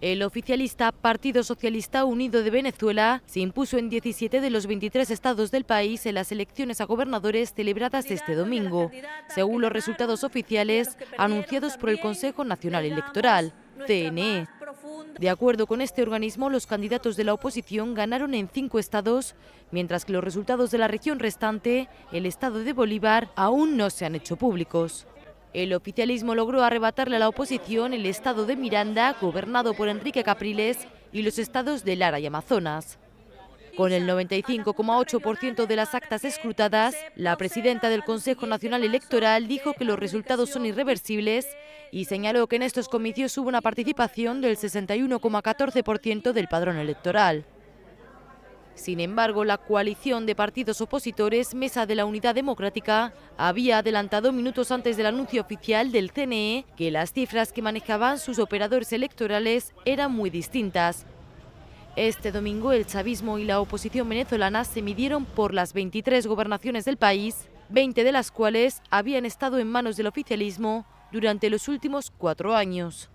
El oficialista Partido Socialista Unido de Venezuela se impuso en 17 de los 23 estados del país en las elecciones a gobernadores celebradas este domingo, según los resultados oficiales anunciados por el Consejo Nacional Electoral, CNE. De acuerdo con este organismo, los candidatos de la oposición ganaron en cinco estados, mientras que los resultados de la región restante, el estado de Bolívar, aún no se han hecho públicos. El oficialismo logró arrebatarle a la oposición el estado de Miranda, gobernado por Enrique Capriles, y los estados de Lara y Amazonas. Con el 95,8% de las actas escrutadas, la presidenta del Consejo Nacional Electoral dijo que los resultados son irreversibles y señaló que en estos comicios hubo una participación del 61,14% del padrón electoral. Sin embargo, la coalición de partidos opositores Mesa de la Unidad Democrática había adelantado minutos antes del anuncio oficial del CNE que las cifras que manejaban sus operadores electorales eran muy distintas. Este domingo el chavismo y la oposición venezolana se midieron por las 23 gobernaciones del país, 20 de las cuales habían estado en manos del oficialismo durante los últimos cuatro años.